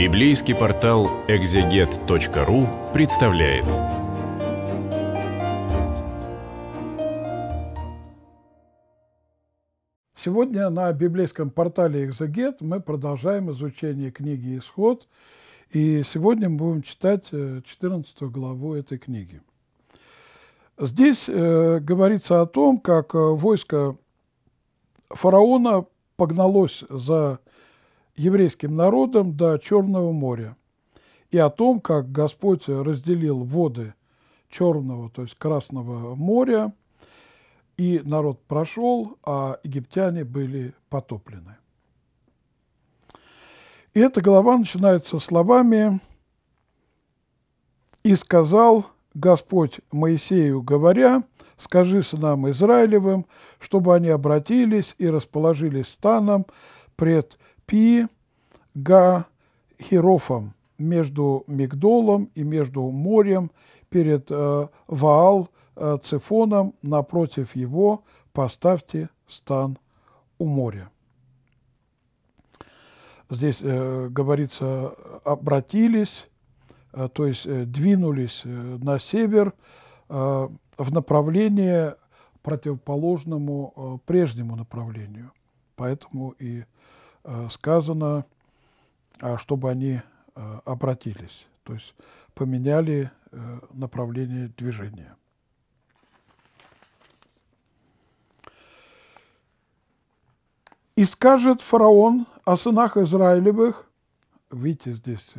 Библейский портал экзегет.ру представляет. Сегодня на библейском портале «Экзегет» мы продолжаем изучение книги «Исход». И сегодня мы будем читать 14 э, главу этой книги. Здесь э, говорится о том, как э, войско фараона погналось за еврейским народом до Черного моря и о том, как Господь разделил воды Черного, то есть Красного моря, и народ прошел, а египтяне были потоплены. И эта глава начинается словами «И сказал Господь Моисею, говоря, скажи сынам Израилевым, чтобы они обратились и расположились станом пред Израилем, Пи Га Херофом между Мигдолом и между морем перед э, Ваал э, Цифоном напротив его поставьте стан у моря. Здесь э, говорится обратились, э, то есть э, двинулись э, на север э, в направлении противоположному э, прежнему направлению. Поэтому и Э, сказано, а, чтобы они э, обратились, то есть поменяли э, направление движения. «И скажет фараон о сынах Израилевых». Видите, здесь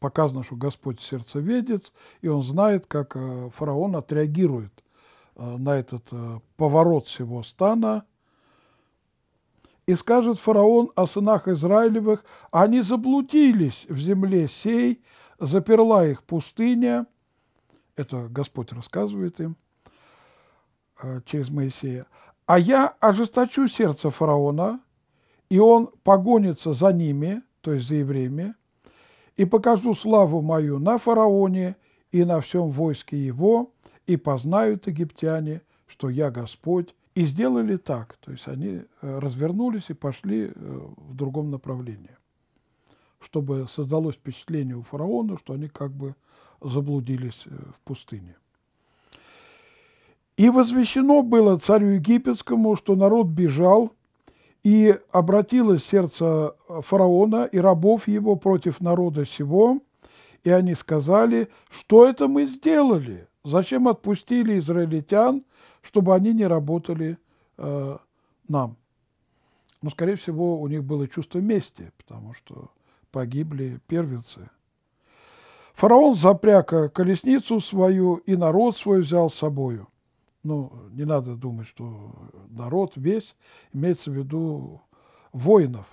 показано, что Господь сердцеведец, и он знает, как фараон отреагирует на этот поворот всего стана – и скажет фараон о сынах Израилевых, они заблудились в земле сей, заперла их пустыня. Это Господь рассказывает им э, через Моисея. А я ожесточу сердце фараона, и он погонится за ними, то есть за евреями, и покажу славу мою на фараоне и на всем войске его, и познают египтяне, что я Господь, и сделали так, то есть они э, развернулись и пошли э, в другом направлении, чтобы создалось впечатление у фараона, что они как бы заблудились э, в пустыне. И возвещено было царю египетскому, что народ бежал, и обратилось сердце фараона и рабов его против народа сего, и они сказали, что это мы сделали – Зачем отпустили израильтян, чтобы они не работали э, нам? Но, ну, скорее всего, у них было чувство мести, потому что погибли первенцы. Фараон запряг э, колесницу свою и народ свой взял с собою. Ну, не надо думать, что народ весь, имеется в виду воинов.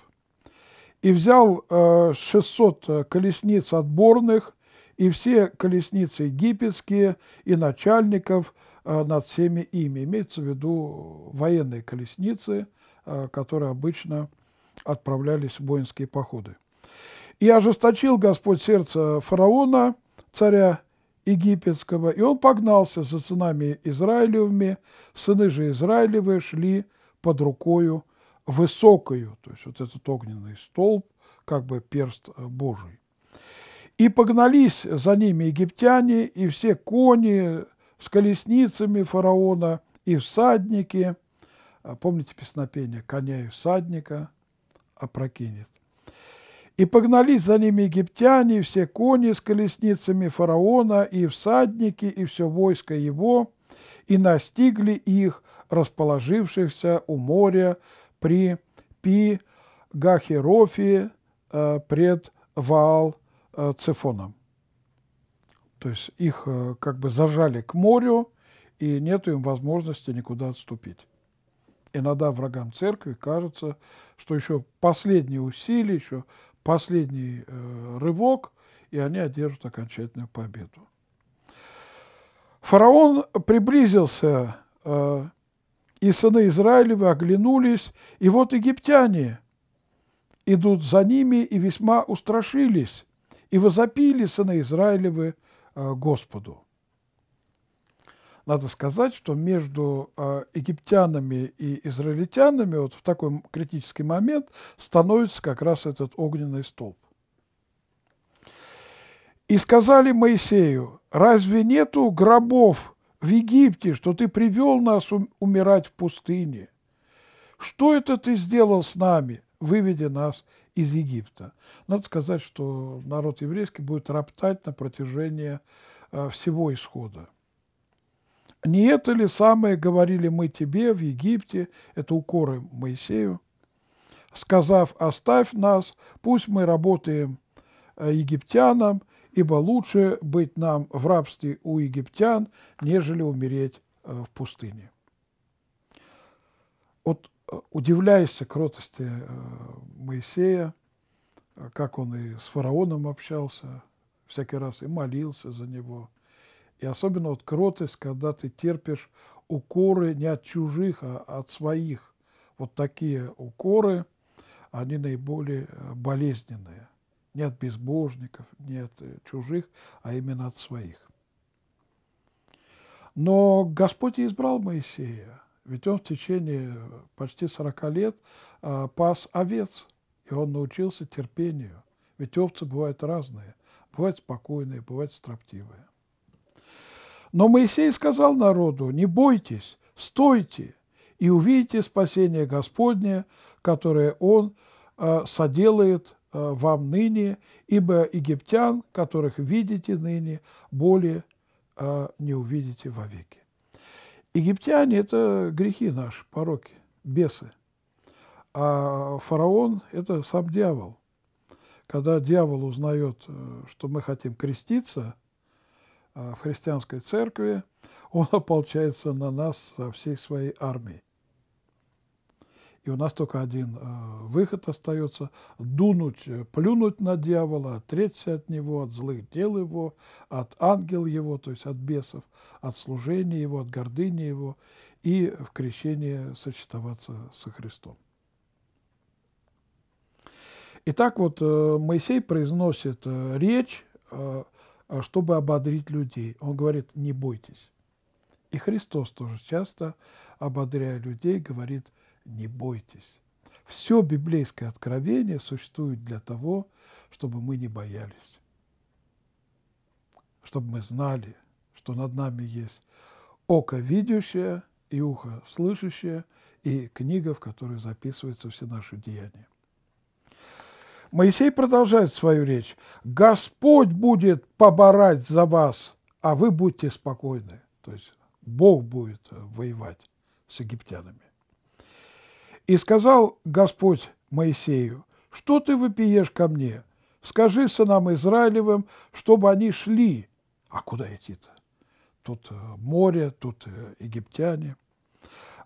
И взял э, 600 э, колесниц отборных и все колесницы египетские, и начальников э, над всеми ими. Имеется в виду военные колесницы, э, которые обычно отправлялись в воинские походы. «И ожесточил Господь сердце фараона, царя египетского, и он погнался за сынами Израилевыми, сыны же Израилевы шли под рукою высокою». То есть вот этот огненный столб, как бы перст э, Божий. И погнались за ними египтяне, и все кони с колесницами фараона, и всадники. А помните песнопение «Коня и всадника опрокинет». И погнались за ними египтяне, и все кони с колесницами фараона, и всадники, и все войско его, и настигли их, расположившихся у моря при Пи-Гахерофе э, пред Ваал-Хазар. Э, Цифоном, То есть их э, как бы зажали к морю, и нет им возможности никуда отступить. Иногда врагам церкви кажется, что еще последние усилия, еще последний э, рывок, и они одержат окончательную победу. Фараон приблизился, и сыны Израилевы оглянулись, и вот египтяне идут за ними и весьма устрашились, и возопили сына Израилевы а, Господу. Надо сказать, что между а, египтянами и израильтянами вот в такой критический момент становится как раз этот огненный столб. «И сказали Моисею, разве нету гробов в Египте, что ты привел нас умирать в пустыне? Что это ты сделал с нами, выведя нас из Египта. Надо сказать, что народ еврейский будет роптать на протяжении э, всего исхода. Не это ли самое говорили мы тебе в Египте, это укоры Моисею, сказав, оставь нас, пусть мы работаем э, египтянам, ибо лучше быть нам в рабстве у египтян, нежели умереть э, в пустыне. Вот удивляешься кротости э, Моисея, э, как он и с фараоном общался всякий раз, и молился за него. И особенно вот кротость, когда ты терпишь укоры не от чужих, а от своих. Вот такие укоры, они наиболее э, болезненные. Не от безбожников, не от чужих, а именно от своих. Но Господь избрал Моисея – ведь он в течение почти 40 лет а, пас овец, и он научился терпению. Ведь овцы бывают разные. Бывают спокойные, бывают строптивые. Но Моисей сказал народу, не бойтесь, стойте, и увидите спасение Господне, которое Он а, соделает а, вам ныне, ибо египтян, которых видите ныне, более не увидите вовеки. Египтяне – это грехи наши, пороки, бесы. А фараон – это сам дьявол. Когда дьявол узнает, э, что мы хотим креститься э, в христианской церкви, он ополчается на нас со всей своей армией и у нас только один э, выход остается – дунуть, э, плюнуть на дьявола, отречься от него, от злых дел его, от ангел его, то есть от бесов, от служения его, от гордыни его, и в крещении сочетоваться со Христом. Итак, вот э, Моисей произносит речь, чтобы ободрить людей. Он говорит, не бойтесь. И Христос тоже часто, ободряя людей, говорит, не бойтесь. Все библейское откровение существует для того, чтобы мы не боялись, чтобы мы знали, что над нами есть око видящее и ухо слышащее, и книга, в которой записываются все наши деяния. Моисей продолжает свою речь. «Господь будет поборать за вас, а вы будьте спокойны». То есть Бог будет воевать с египтянами. И сказал Господь Моисею, что ты вопиешь ко мне? Скажи сынам Израилевым, чтобы они шли. А куда идти-то? Тут э, море, тут э, египтяне.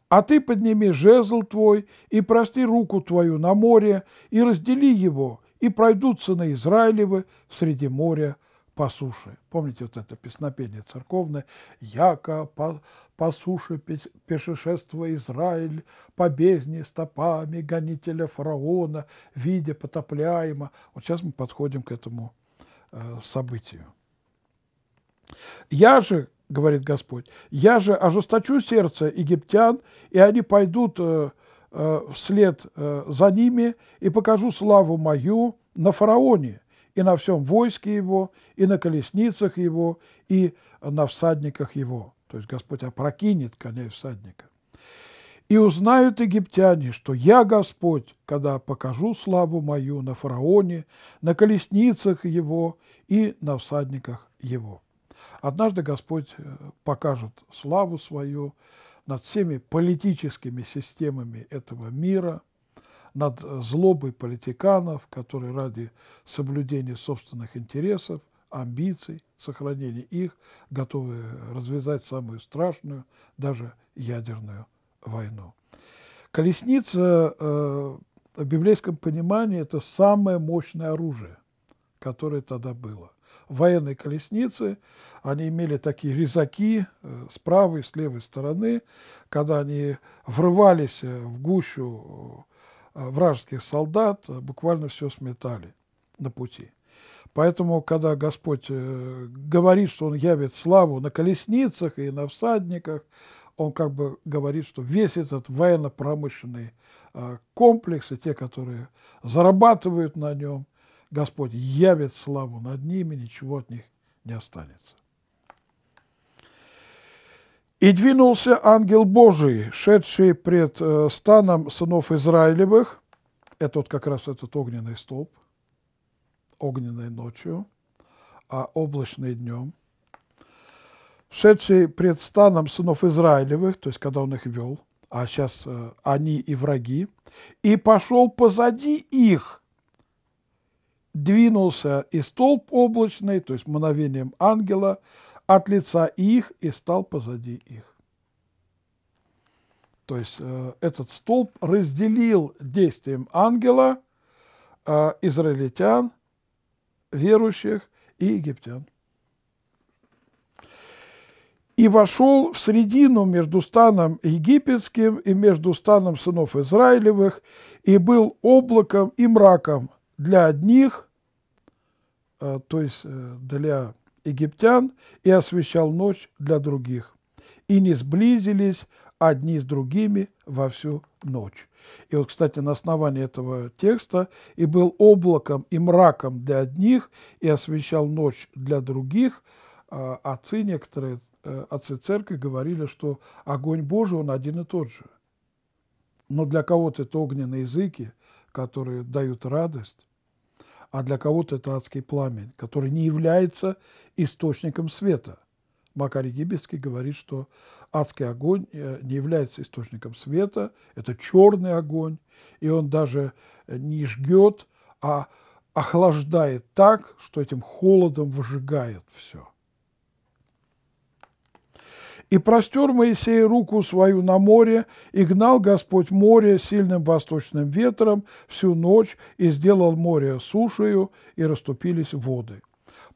А ты подними жезл твой и прости руку твою на море, и раздели его, и пройдут сыны Израилевы среди моря по суше. Помните вот это песнопение церковное? «Яко по, по суше пешешествуя Израиль, по бездне стопами гонителя фараона, видя потопляема. Вот сейчас мы подходим к этому э, событию. «Я же, — говорит Господь, — я же ожесточу сердце египтян, и они пойдут э, э, вслед э, за ними, и покажу славу мою на фараоне» и на всем войске его, и на колесницах его, и на всадниках его». То есть Господь опрокинет коней всадника. «И узнают египтяне, что я Господь, когда покажу славу мою на фараоне, на колесницах его и на всадниках его». Однажды Господь э, покажет славу свою над всеми политическими системами этого мира – над э, злобой политиканов, которые ради соблюдения собственных интересов, амбиций, сохранения их, готовы развязать самую страшную, даже ядерную войну. Колесница э, в библейском понимании – это самое мощное оружие, которое тогда было. Военные колесницы, они имели такие резаки э, с правой и с левой стороны, когда они врывались э, в гущу Э, вражеских солдат э, буквально все сметали на пути. Поэтому, когда Господь э, говорит, что Он явит славу на колесницах и на всадниках, Он как бы говорит, что весь этот военно-промышленный комплекс и те, которые зарабатывают на нем, Господь явит славу над ними, ничего от них не останется. «И двинулся ангел Божий, шедший пред э, станом сынов Израилевых». Это вот как раз этот огненный столб, огненной ночью, а облачный днем. «Шедший пред станом сынов Израилевых», то есть когда он их вел, а сейчас э, они и враги, «и пошел позади их» двинулся и столб облачный, то есть мгновением ангела, от лица их и стал позади их. То есть э, этот столб разделил действием ангела э, израильтян, верующих и египтян. И вошел в середину между станом египетским и между станом сынов Израилевых, и был облаком и мраком для одних, э, то есть э, для египтян и освещал ночь для других. И не сблизились одни с другими во всю ночь. И вот, кстати, на основании этого текста «И был облаком и мраком для одних, и освещал ночь для других» а, отцы некоторые, э, отцы церкви говорили, что огонь Божий, он один и тот же. Но для кого-то это огненные языки, которые дают радость, а для кого-то это адский пламень, который не является источником света. Макарий Гибельский говорит, что адский огонь э, не является источником света, это черный огонь, и он даже э, не жгет, а охлаждает так, что этим холодом выжигает все. И простер Моисей руку свою на море, и гнал Господь море сильным восточным ветром всю ночь, и сделал море сушею, и расступились воды».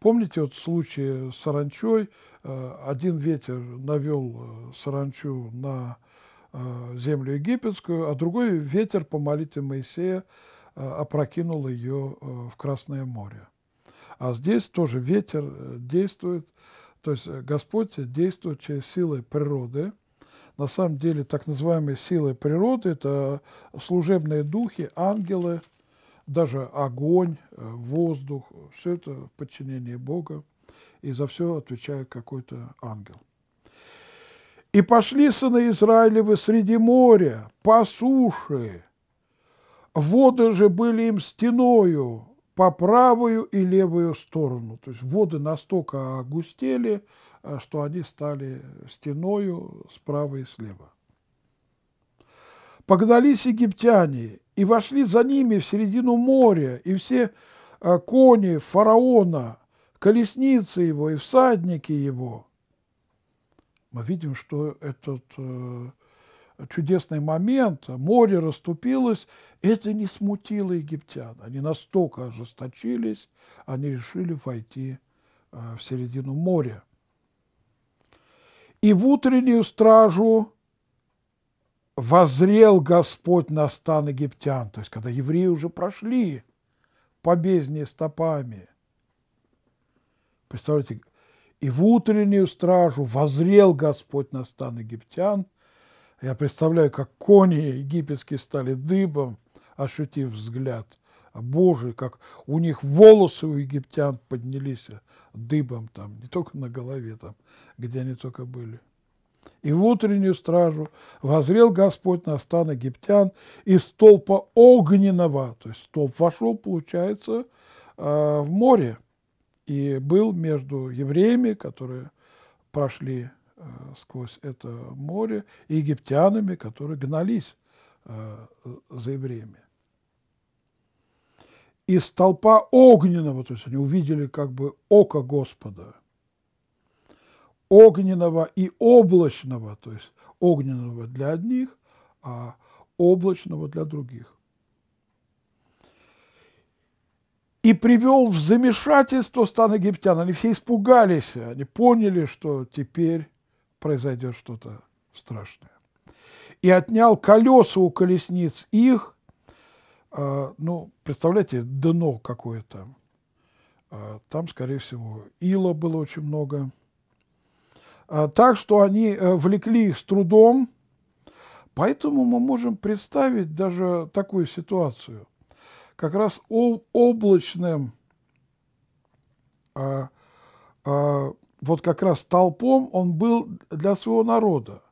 Помните вот случай с саранчой? Э, один ветер навел э, саранчу на э, землю египетскую, а другой ветер по молитве Моисея опрокинул ее в Красное море. А здесь тоже ветер действует. То есть э, Господь действует через силы природы. На самом деле так называемые силы природы – это служебные духи, ангелы, даже огонь, э, воздух. Все это подчинение Бога. И за все отвечает какой-то ангел. «И пошли сыны Израилевы среди моря, по суше, воды же были им стеною, по правую и левую сторону. То есть воды настолько густели, э, что они стали стеною справа и слева. Погнались египтяне и вошли за ними в середину моря, и все э, кони фараона, колесницы его и всадники его. Мы видим, что этот э, чудесный момент, море расступилось, это не смутило египтян. Они настолько ожесточились, они решили войти э, в середину моря. И в утреннюю стражу возрел Господь на стан египтян, то есть когда евреи уже прошли по стопами. Представляете, и в утреннюю стражу возрел Господь на стан египтян – я представляю, как кони египетские стали дыбом, ощутив взгляд а Божий, как у них волосы у египтян поднялись а дыбом там, не только на голове там, где они только были. И в утреннюю стражу возрел Господь на стан египтян из столпа огненного, то есть столб вошел, получается, а, в море и был между евреями, которые прошли Э, сквозь это море египтянами, которые гнались э, за евреями. И столпа огненного, то есть они увидели как бы око Господа, огненного и облачного, то есть огненного для одних, а облачного для других. и привел в замешательство стан египтян. Они все испугались, они поняли, что теперь произойдет что-то страшное. И отнял колеса у колесниц их, э, ну, представляете, дно какое-то. Э, там, скорее всего, ила было очень много. Э, так что они э, влекли их с трудом, Поэтому мы можем представить даже такую ситуацию. Как раз облачным а, вот как раз толпом он был для своего народа,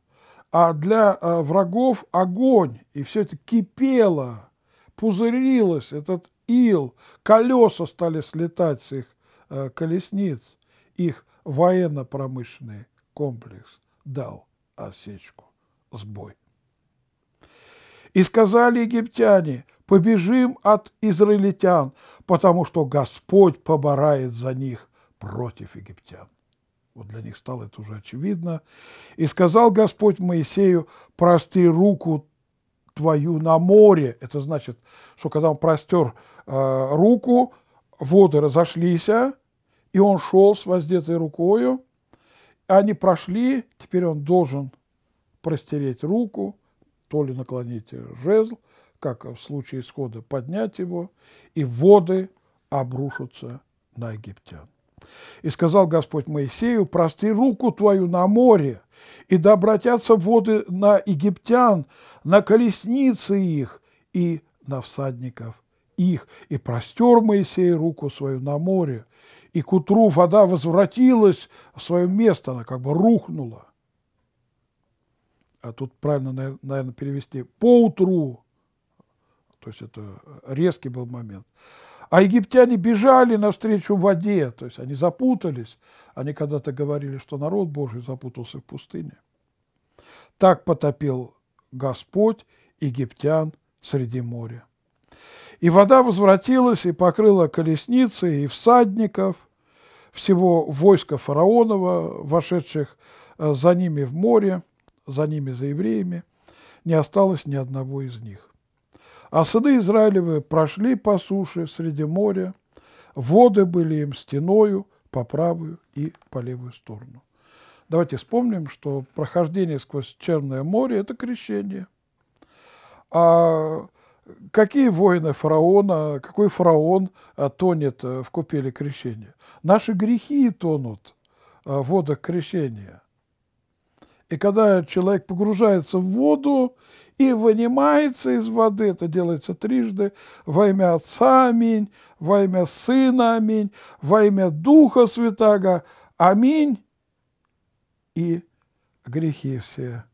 а для э, врагов огонь, и все это кипело, пузырилось, этот ил, колеса стали слетать с их э, колесниц, их военно-промышленный комплекс дал осечку, сбой. И сказали египтяне, побежим от израильтян, потому что Господь поборает за них против египтян. Вот для них стало это уже очевидно. «И сказал Господь Моисею, прости руку твою на море». Это значит, что когда он простер э, руку, воды разошлись, а, и он шел с воздетой рукою. Они прошли, теперь он должен простереть руку, то ли наклонить жезл, как в случае исхода поднять его, и воды обрушатся на египтян. И сказал Господь Моисею, прости руку твою на море, и да обратятся воды на египтян, на колесницы их и на всадников их. И простер Моисей руку свою на море, и к утру вода возвратилась в свое место, она как бы рухнула. А тут правильно, наверное, перевести по утру, то есть это резкий был момент. А египтяне бежали навстречу воде, то есть они запутались. Они когда-то говорили, что народ Божий запутался в пустыне. Так потопил Господь египтян среди моря. И вода возвратилась и покрыла колесницы и всадников, всего войска фараонова, вошедших э, за ними в море, за ними, за евреями, не осталось ни одного из них. А сыны Израилевы прошли по суше среди моря, воды были им стеною по правую и по левую сторону. Давайте вспомним, что прохождение сквозь Черное море – это крещение. А какие воины фараона, какой фараон а, тонет а, в купеле крещения? Наши грехи тонут а, в водах крещения. И когда человек погружается в воду и вынимается из воды, это делается трижды, во имя Отца, аминь, во имя Сына, аминь, во имя Духа Святаго, аминь, и грехи все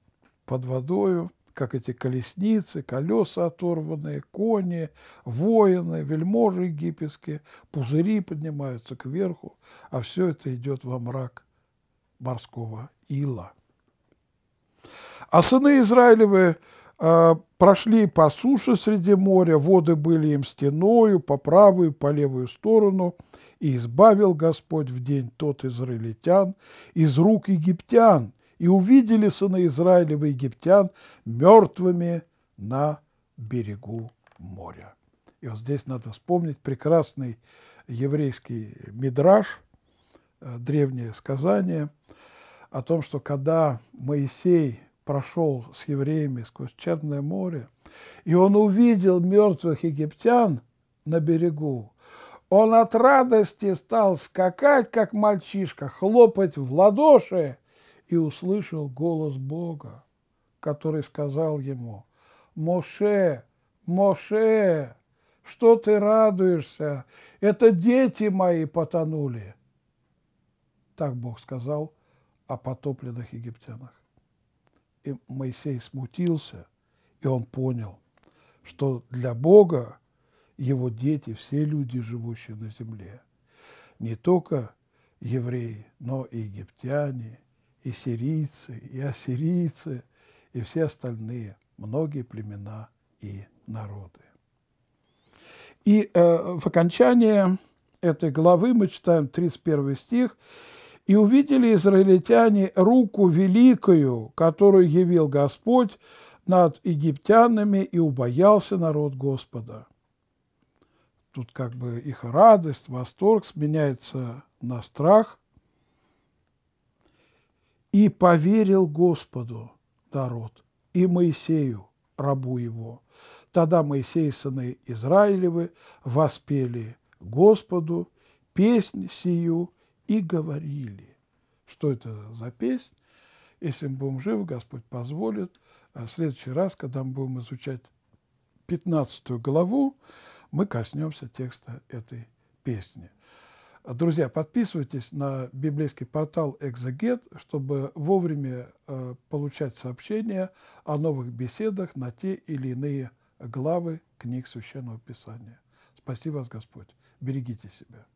под водою, как эти колесницы, колеса оторванные, кони, воины, вельможи египетские, пузыри поднимаются кверху, а все это идет во мрак морского ила. А сыны Израилевы э, прошли по суше среди моря, воды были им стеною, по правую, по левую сторону, и избавил Господь в день тот израильтян из рук египтян, и увидели сына Израилева египтян мертвыми на берегу моря. И вот здесь надо вспомнить прекрасный еврейский мидраж, э, древнее сказание – о том, что когда Моисей прошел с евреями сквозь Черное море, и он увидел мертвых египтян на берегу, он от радости стал скакать, как мальчишка, хлопать в ладоши, и услышал голос Бога, который сказал ему, «Моше, Моше, что ты радуешься? Это дети мои потонули!» Так Бог сказал – о потопленных египтянах. И Моисей смутился, и он понял, что для Бога его дети, все люди, живущие на земле, не только евреи, но и египтяне, и сирийцы, и ассирийцы, и все остальные, многие племена и народы. И э, в окончании этой главы мы читаем 31 стих, и увидели израильтяне руку великую, которую явил Господь над египтянами, и убоялся народ Господа. Тут как бы их радость, восторг сменяется на страх. «И поверил Господу народ, и Моисею, рабу его. Тогда Моисей, сыны Израилевы, воспели Господу песнь сию – и говорили, что это за песнь. Если мы будем живы, Господь позволит. А в следующий раз, когда мы будем изучать 15 главу, мы коснемся текста этой песни. Друзья, подписывайтесь на библейский портал «Экзегет», чтобы вовремя э, получать сообщения о новых беседах на те или иные главы книг Священного Писания. Спаси вас, Господь. Берегите себя.